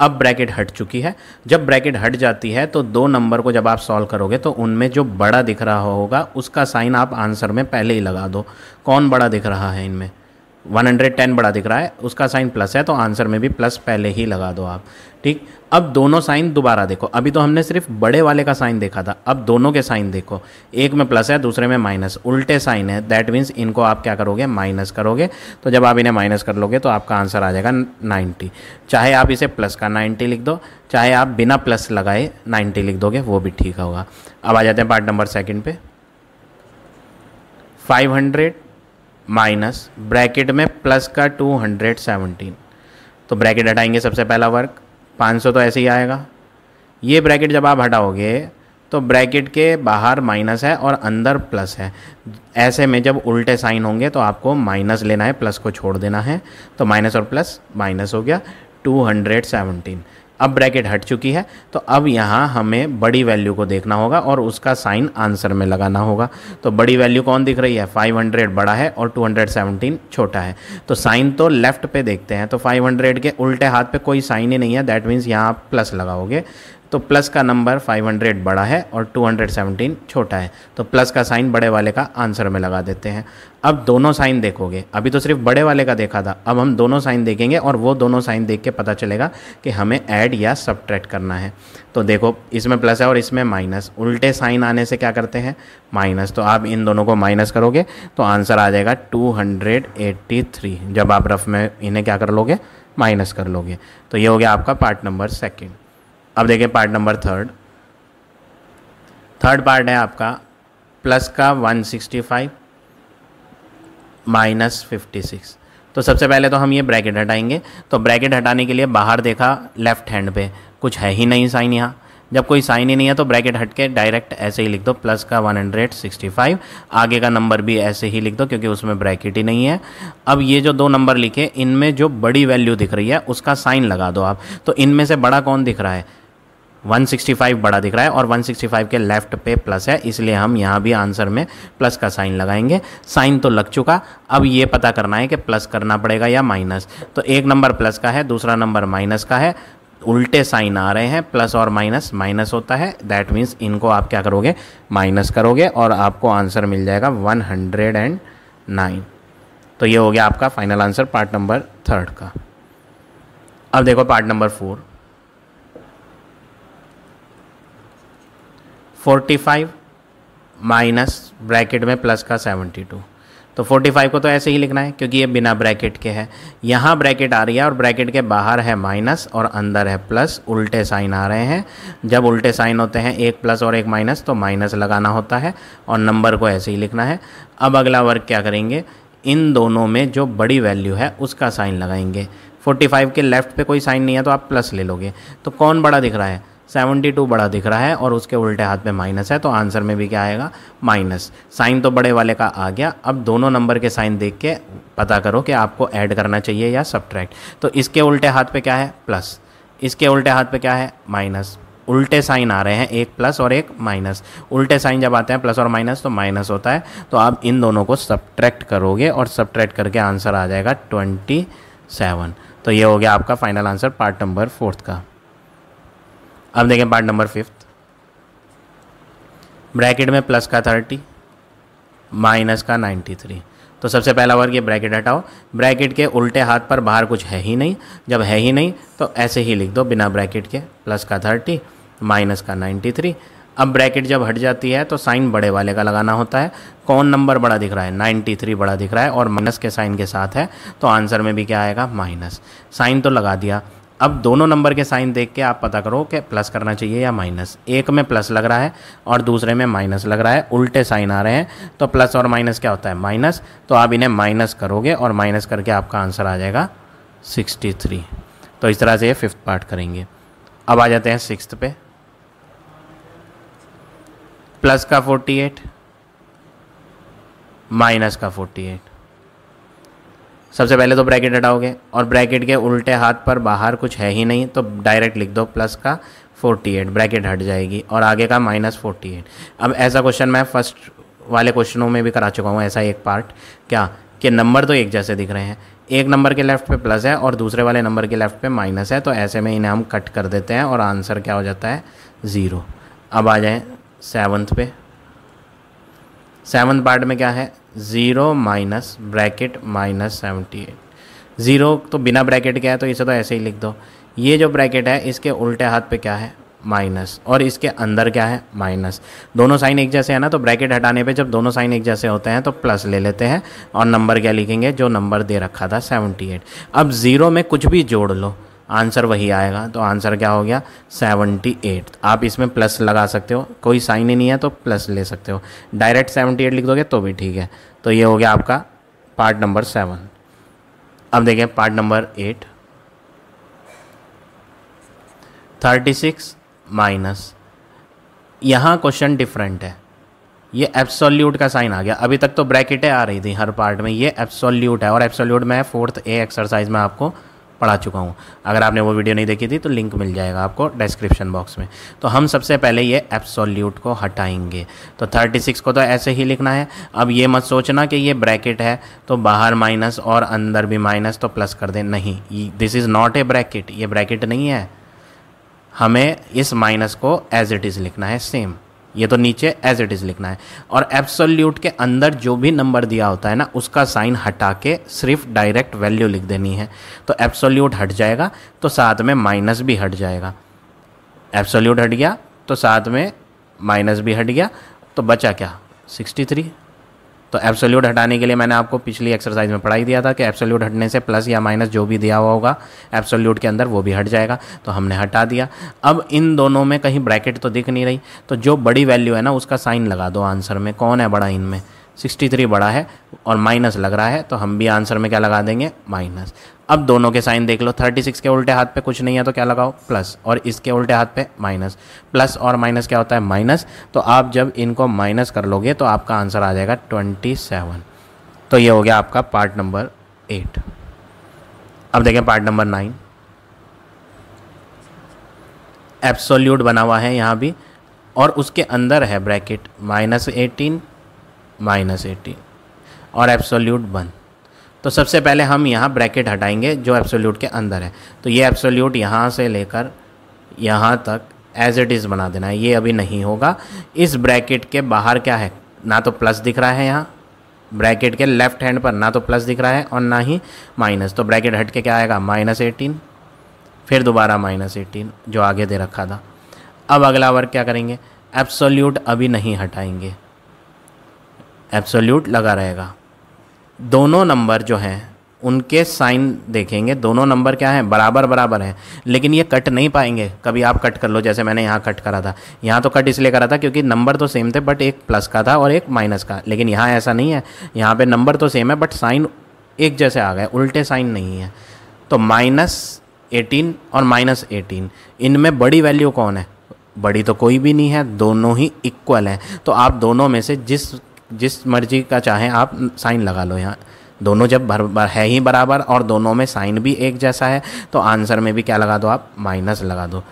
अब ब्रैकेट हट चुकी है जब ब्रैकेट हट जाती है तो दो नंबर को जब आप सॉल्व करोगे तो उनमें जो बड़ा दिख रहा होगा उसका साइन आप आंसर में पहले ही लगा दो कौन बड़ा दिख रहा है इनमें 110 बड़ा दिख रहा है उसका साइन प्लस है तो आंसर में भी प्लस पहले ही लगा दो आप ठीक अब दोनों साइन दोबारा देखो अभी तो हमने सिर्फ बड़े वाले का साइन देखा था अब दोनों के साइन देखो एक में प्लस है दूसरे में माइनस उल्टे साइन है दैट मीन्स इनको आप क्या करोगे माइनस करोगे तो जब आप इन्हें माइनस कर लोगे तो आपका आंसर आ जाएगा नाइन्टी चाहे आप इसे प्लस का नाइन्टी लिख दो चाहे आप बिना प्लस लगाए नाइन्टी लिख दोगे वो भी ठीक होगा अब आ जाते हैं पार्ट नंबर सेकेंड पे फाइव हंड्रेड माइनस ब्रैकेट में प्लस का टू हंड्रेड सेवनटीन तो ब्रैकेट हटाएंगे सबसे पहला वर्क पाँच सौ तो ऐसे ही आएगा ये ब्रैकेट जब आप हटाओगे तो ब्रैकेट के बाहर माइनस है और अंदर प्लस है ऐसे में जब उल्टे साइन होंगे तो आपको माइनस लेना है प्लस को छोड़ देना है तो माइनस और प्लस माइनस हो गया टू हंड्रेड अब ब्रैकेट हट चुकी है तो अब यहाँ हमें बड़ी वैल्यू को देखना होगा और उसका साइन आंसर में लगाना होगा तो बड़ी वैल्यू कौन दिख रही है 500 बड़ा है और 217 छोटा है तो साइन तो लेफ्ट पे देखते हैं तो 500 के उल्टे हाथ पे कोई साइन ही नहीं है दैट मीन्स यहाँ आप प्लस लगाओगे तो प्लस का नंबर 500 बड़ा है और 217 छोटा है तो प्लस का साइन बड़े वाले का आंसर में लगा देते हैं अब दोनों साइन देखोगे अभी तो सिर्फ बड़े वाले का देखा था अब हम दोनों साइन देखेंगे और वो दोनों साइन देख के पता चलेगा कि हमें ऐड या सब्ट्रैक्ट करना है तो देखो इसमें प्लस है और इसमें माइनस उल्टे साइन आने से क्या करते हैं माइनस तो आप इन दोनों को माइनस करोगे तो आंसर आ जाएगा 283 जब आप रफ में इन्हें क्या कर लोगे माइनस कर लोगे तो ये हो गया आपका पार्ट नंबर सेकेंड अब देखें part number third third part है आपका प्लस का 165 माइनस 56 तो सबसे पहले तो हम ये ब्रैकेट हटाएंगे तो ब्रैकेट हटाने के लिए बाहर देखा लेफ्ट हैंड पे कुछ है ही नहीं साइन यहाँ जब कोई साइन ही नहीं है तो ब्रैकेट हट के डायरेक्ट ऐसे ही लिख दो प्लस का 165 आगे का नंबर भी ऐसे ही लिख दो क्योंकि उसमें ब्रैकेट ही नहीं है अब ये जो दो नंबर लिखे इनमें जो बड़ी वैल्यू दिख रही है उसका साइन लगा दो आप तो इनमें से बड़ा कौन दिख रहा है 165 बड़ा दिख रहा है और 165 के लेफ्ट पे प्लस है इसलिए हम यहाँ भी आंसर में प्लस का साइन लगाएंगे साइन तो लग चुका अब ये पता करना है कि प्लस करना पड़ेगा या माइनस तो एक नंबर प्लस का है दूसरा नंबर माइनस का है उल्टे साइन आ रहे हैं प्लस और माइनस माइनस होता है दैट मीन्स इनको आप क्या करोगे माइनस करोगे और आपको आंसर मिल जाएगा वन हंड्रेड एंड नाइन तो ये हो गया आपका final answer part number third का अब देखो part number four forty five minus bracket में प्लस का सेवेंटी टू तो 45 को तो ऐसे ही लिखना है क्योंकि ये बिना ब्रैकेट के है यहाँ ब्रैकेट आ रही है और ब्रैकेट के बाहर है माइनस और अंदर है प्लस उल्टे साइन आ रहे हैं जब उल्टे साइन होते हैं एक प्लस और एक माइनस तो माइनस लगाना होता है और नंबर को ऐसे ही लिखना है अब अगला वर्ग क्या करेंगे इन दोनों में जो बड़ी वैल्यू है उसका साइन लगाएंगे 45 के लेफ़्ट पे कोई साइन नहीं है तो आप प्लस ले लोगे तो कौन बड़ा दिख रहा है सेवेंटी टू बड़ा दिख रहा है और उसके उल्टे हाथ में माइनस है तो आंसर में भी क्या आएगा माइनस साइन तो बड़े वाले का आ गया अब दोनों नंबर के साइन देख के पता करो कि आपको ऐड करना चाहिए या सब्ट्रैक्ट तो इसके उल्टे हाथ पे क्या है प्लस इसके उल्टे हाथ पे क्या है माइनस उल्टे साइन आ रहे हैं एक प्लस और एक माइनस उल्टे साइन जब आते हैं प्लस और माइनस तो माइनस होता है तो आप इन दोनों को सब्ट्रैक्ट करोगे और सब्ट्रैक्ट करके आंसर आ जाएगा ट्वेंटी सेवन तो ये हो गया आपका final answer part number fourth का अब देखें पार्ट नंबर फिफ्थ ब्रैकेट में प्लस का थर्टी माइनस का नाइन्टी थ्री तो सबसे पहला वर्ग ये ब्रैकेट हटाओ ब्रैकेट के उल्टे हाथ पर बाहर कुछ है ही नहीं जब है ही नहीं तो ऐसे ही लिख दो बिना ब्रैकेट के प्लस का थर्टी माइनस का नाइन्टी थ्री अब ब्रैकेट जब हट जाती है तो साइन बड़े वाले का लगाना होता है कौन नंबर बड़ा दिख रहा है नाइन्टी थ्री बड़ा दिख रहा है और माइनस के साइन के साथ है तो आंसर में भी क्या आएगा माइनस साइन तो लगा दिया अब दोनों नंबर के साइन देख के आप पता करो कि प्लस करना चाहिए या माइनस एक में प्लस लग रहा है और दूसरे में माइनस लग रहा है उल्टे साइन आ रहे हैं तो प्लस और माइनस क्या होता है माइनस तो आप इन्हें माइनस करोगे और माइनस करके आपका आंसर आ जाएगा सिक्सटी थ्री तो इस तरह से ये फिफ्थ पार्ट करेंगे अब आ जाते हैं सिक्स पे प्लस का फोर्टी एट माइनस का फोर्टी एट सबसे पहले तो ब्रैकेट हटाओगे और ब्रैकेट के उल्टे हाथ पर बाहर कुछ है ही नहीं तो डायरेक्ट लिख दो प्लस का 48 ब्रैकेट हट जाएगी और आगे का माइनस फोर्टी अब ऐसा क्वेश्चन मैं फर्स्ट वाले क्वेश्चनों में भी करा चुका हूँ ऐसा एक पार्ट क्या कि नंबर तो एक जैसे दिख रहे हैं एक नंबर के लेफ्ट पे प्लस है और दूसरे वाले नंबर के लेफ्ट पे माइनस है तो ऐसे में इन्हें हम कट कर देते हैं और आंसर क्या हो जाता है ज़ीरो अब आ जाए सेवन्थ पे सेवन्थ पार्ट में क्या है zero minus bracket minus seventy eight zero तो बिना ब्रैकेट के है तो इसे तो ऐसे ही लिख दो ये जो ब्रैकेट है इसके उल्टे हाथ पे क्या है माइनस और इसके अंदर क्या है माइनस दोनों साइन एक जैसे है ना तो ब्रैकेट हटाने पे जब दोनों साइन एक जैसे होते हैं तो प्लस ले लेते हैं और नंबर क्या लिखेंगे जो नंबर दे रखा था सेवेंटी अब ज़ीरो में कुछ भी जोड़ लो आंसर वही आएगा तो आंसर क्या हो गया सेवेंटी एट आप इसमें प्लस लगा सकते हो कोई साइन ही नहीं है तो प्लस ले सकते हो डायरेक्ट सेवेंटी एट लिख दोगे तो भी ठीक है तो ये हो गया आपका पार्ट नंबर सेवन अब देखें part number eight thirty six minus यहाँ क्वेश्चन डिफरेंट है ये एब्सोल्यूट का साइन आ गया अभी तक तो ब्रैकेटें आ रही थी हर पार्ट में ये एब्सोल्यूट है और एब्सोल्यूट में फोर्थ ए एक्सरसाइज में आपको पढ़ा चुका हूँ अगर आपने वो वीडियो नहीं देखी थी तो लिंक मिल जाएगा आपको डिस्क्रिप्शन बॉक्स में तो हम सबसे पहले ये एप्सोल्यूट को हटाएंगे तो थर्टी सिक्स को तो ऐसे ही लिखना है अब ये मत सोचना कि ये ब्रैकेट है तो बाहर माइनस और अंदर भी माइनस तो प्लस कर दें नहीं this is not a bracket ये ब्रैकेट नहीं है हमें इस माइनस को एज इट इज़ लिखना है सेम ये तो नीचे एज इट इज़ लिखना है और एब्सोल्यूट के अंदर जो भी नंबर दिया होता है ना उसका साइन हटा के सिर्फ डायरेक्ट वैल्यू लिख देनी है तो एब्सोल्यूट हट जाएगा तो साथ में माइनस भी हट जाएगा एब्सोल्यूट हट गया तो साथ में माइनस भी हट गया तो बचा क्या सिक्सटी थ्री तो एब्सोल्यूट हटाने के लिए मैंने आपको पिछली एक्सरसाइज में पढ़ाई दिया था कि एब्सोल्यूट हटने से प्लस या माइनस जो भी दिया हुआ होगा एब्सोल्यूट के अंदर वो भी हट जाएगा तो हमने हटा दिया अब इन दोनों में कहीं ब्रैकेट तो दिख नहीं रही तो जो बड़ी वैल्यू है ना उसका साइन लगा दो आंसर में कौन है बड़ा इनमें 63 बड़ा है और माइनस लग रहा है तो हम भी आंसर में क्या लगा देंगे माइनस अब दोनों के साइन देख लो 36 के उल्टे हाथ पे कुछ नहीं है तो क्या लगाओ प्लस और इसके उल्टे हाथ पे माइनस प्लस और माइनस क्या होता है माइनस तो आप जब इनको माइनस कर लोगे तो आपका आंसर आ जाएगा 27 तो ये हो गया आपका पार्ट नंबर एट अब देखें पार्ट नंबर नाइन एब्सोल्यूट बना हुआ है यहाँ भी और उसके अंदर है bracket minus eighteen minus eighteen और एब्सोल्यूट बंद तो सबसे पहले हम यहाँ ब्रैकेट हटाएंगे जो एब्सोल्यूट के अंदर है तो ये एब्सोल्यूट यहाँ से लेकर यहाँ तक एज इट इज़ बना देना है ये अभी नहीं होगा इस ब्रैकेट के बाहर क्या है ना तो प्लस दिख रहा है यहाँ ब्रैकेट के लेफ्ट हैंड पर ना तो प्लस दिख रहा है और ना ही माइनस तो ब्रैकेट हट के क्या आएगा माइनस एटीन फिर दोबारा माइनस एटीन जो आगे दे रखा था अब अगला वर्क क्या करेंगे एब्सोल्यूट अभी नहीं हटाएंगे एब्सोल्यूट लगा रहेगा दोनों नंबर जो हैं उनके साइन देखेंगे दोनों नंबर क्या हैं बराबर बराबर हैं लेकिन ये कट नहीं पाएंगे कभी आप कट कर लो जैसे मैंने यहाँ कट करा था यहाँ तो कट इसलिए करा था क्योंकि नंबर तो सेम थे बट एक प्लस का था और एक माइनस का लेकिन यहाँ ऐसा नहीं है यहाँ पे नंबर तो सेम है बट साइन एक जैसे आ गए उल्टे साइन नहीं है तो माइनस एटीन और माइनस एटीन इनमें बड़ी वैल्यू कौन है बड़ी तो कोई भी नहीं है दोनों ही इक्वल हैं तो आप दोनों में से जिस जिस मर्जी का चाहें आप साइन लगा लो यहाँ दोनों जब भर, भर है ही बराबर और दोनों में साइन भी एक जैसा है तो आंसर में भी क्या लगा दो आप माइनस लगा दो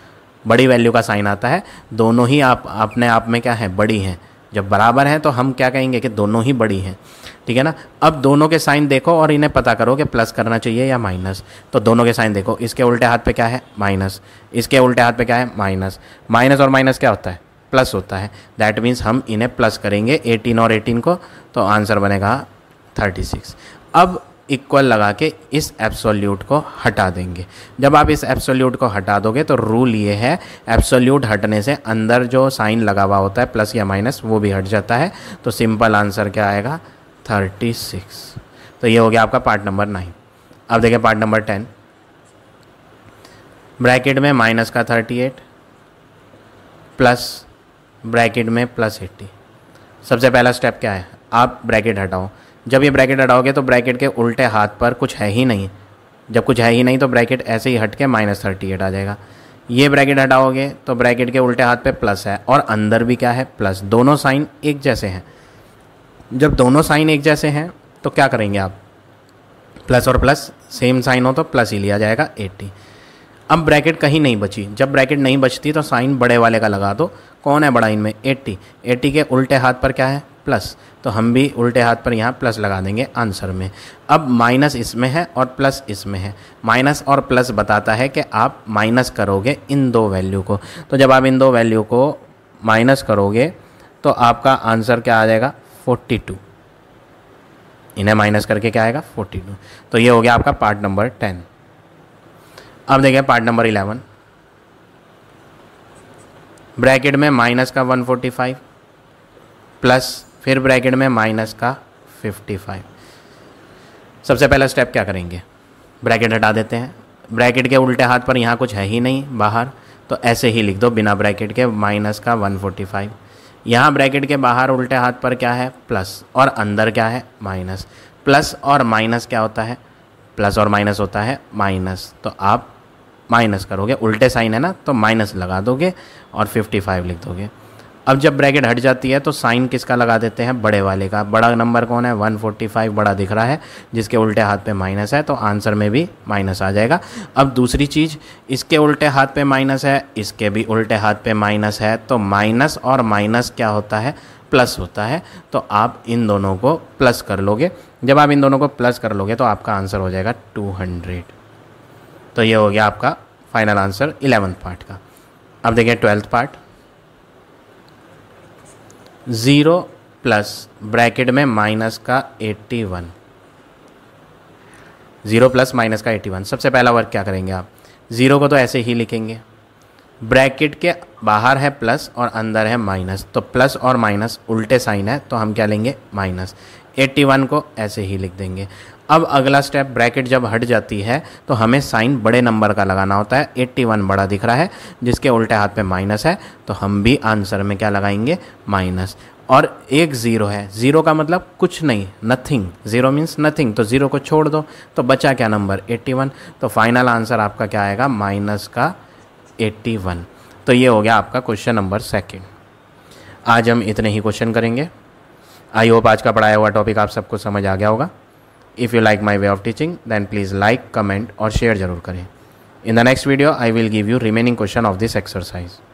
बड़ी वैल्यू का साइन आता है दोनों ही आप अपने आप में क्या है बड़ी हैं जब बराबर हैं तो हम क्या कहेंगे कि दोनों ही बड़ी हैं ठीक है ना अब दोनों के साइन देखो और इन्हें पता करो कि प्लस करना चाहिए या माइनस तो दोनों के साइन देखो इसके उल्टे हाथ पे क्या है माइनस इसके उल्टे हाथ पे क्या है माइनस माइनस और माइनस क्या होता है प्लस होता है दैट मीन्स हम इन्हें प्लस करेंगे 18 और 18 को तो आंसर बनेगा 36 अब इक्वल लगा के इस एब्सोल्यूट को हटा देंगे जब आप इस एब्सोल्यूट को हटा दोगे तो रूल ये है एब्सोल्यूट हटने से अंदर जो साइन लगा हुआ होता है प्लस या माइनस वो भी हट जाता है तो सिंपल आंसर क्या आएगा थर्टी सिक्स तो ये हो गया आपका पार्ट नंबर नाइन अब देखिए पार्ट नंबर टेन ब्रैकेट में माइनस का थर्टी एट प्लस ब्रैकेट में प्लस एट्टी सबसे पहला स्टेप क्या है आप ब्रैकेट हटाओ जब ये ब्रैकेट हटाओगे तो ब्रैकेट के उल्टे हाथ पर कुछ है ही नहीं जब कुछ है ही नहीं तो ब्रैकेट ऐसे ही हट के माइनस थर्टी एट आ जाएगा ये ब्रैकेट हटाओगे तो ब्रैकेट के उल्टे हाथ पे प्लस है और अंदर भी क्या है प्लस दोनों साइन एक जैसे हैं जब दोनों साइन एक जैसे हैं तो क्या करेंगे आप प्लस और प्लस सेम साइन हो तो प्लस ही लिया जाएगा एट्टी अब ब्रैकेट कहीं नहीं बची जब ब्रैकेट नहीं बचती तो साइन बड़े वाले का लगा दो कौन है बड़ा इनमें एट्टी एट्टी के उल्टे हाथ पर क्या है प्लस तो हम भी उल्टे हाथ पर यहाँ प्लस लगा देंगे आंसर में अब माइनस इसमें है और प्लस इसमें है माइनस और प्लस बताता है कि आप माइनस करोगे इन दो वैल्यू को तो जब आप इन दो वैल्यू को माइनस करोगे तो आपका आंसर क्या आ जाएगा 42 इन्हें माइनस करके क्या आएगा 42 तो ये हो गया आपका पार्ट नंबर 10 अब देखें पार्ट नंबर इलेवन ब्रैकेट में माइनस का वन फोर्टी फाइव प्लस फिर ब्रैकेट में माइनस का फिफ्टी फाइव सबसे पहला स्टेप क्या करेंगे ब्रैकेट हटा देते हैं ब्रैकेट के उल्टे हाथ पर यहाँ कुछ है ही नहीं बाहर तो ऐसे ही लिख दो बिना ब्रैकेट के माइनस का वन फोर्टी फाइव यहाँ ब्रैकेट के बाहर उल्टे हाथ पर क्या है प्लस और अंदर क्या है माइनस प्लस और माइनस क्या होता है प्लस और माइनस होता है माइनस तो आप माइनस करोगे उल्टे साइन है ना तो माइनस लगा दोगे और 55 लिख दोगे अब जब ब्रैकेट हट जाती है तो साइन किसका लगा देते हैं बड़े वाले का बड़ा नंबर कौन है 145 बड़ा दिख रहा है जिसके उल्टे हाथ पे माइनस है तो आंसर में भी माइनस आ जाएगा अब दूसरी चीज़ इसके उल्टे हाथ पे माइनस है इसके भी उल्टे हाथ पे माइनस है तो माइनस और माइनस क्या होता है प्लस होता है तो आप इन दोनों को प्लस कर लोगे जब आप इन दोनों को प्लस कर लोगे तो आपका आंसर हो जाएगा टू हंड्रेड तो ये हो गया आपका फाइनल आंसर इलेवेंथ पार्ट का अब देखिए twelfth part zero plus bracket में माइनस का eighty one zero plus minus का एट्टी वन सबसे पहला वर्क क्या करेंगे आप ज़ीरो को तो ऐसे ही लिखेंगे ब्रैकेट के बाहर है प्लस और अंदर है माइनस तो प्लस और माइनस उल्टे साइन है तो हम क्या लेंगे माइनस एट्टी वन को ऐसे ही लिख देंगे अब अगला स्टेप ब्रैकेट जब हट जाती है तो हमें साइन बड़े नंबर का लगाना होता है 81 बड़ा दिख रहा है जिसके उल्टे हाथ पे माइनस है तो हम भी आंसर में क्या लगाएंगे माइनस और एक ज़ीरो है ज़ीरो का मतलब कुछ नहीं नथिंग ज़ीरो मीन्स नथिंग तो ज़ीरो को छोड़ दो तो बचा क्या नंबर 81 तो फाइनल आंसर आपका क्या आएगा माइनस का 81 तो ये हो गया आपका क्वेश्चन नंबर सेकेंड आज हम इतने ही क्वेश्चन करेंगे आई होप आज का पढ़ाया हुआ टॉपिक आप सबको समझ आ गया होगा If you like my way of teaching, then please like, comment or share जरूर करें. In the next video, I will give you remaining question of this exercise.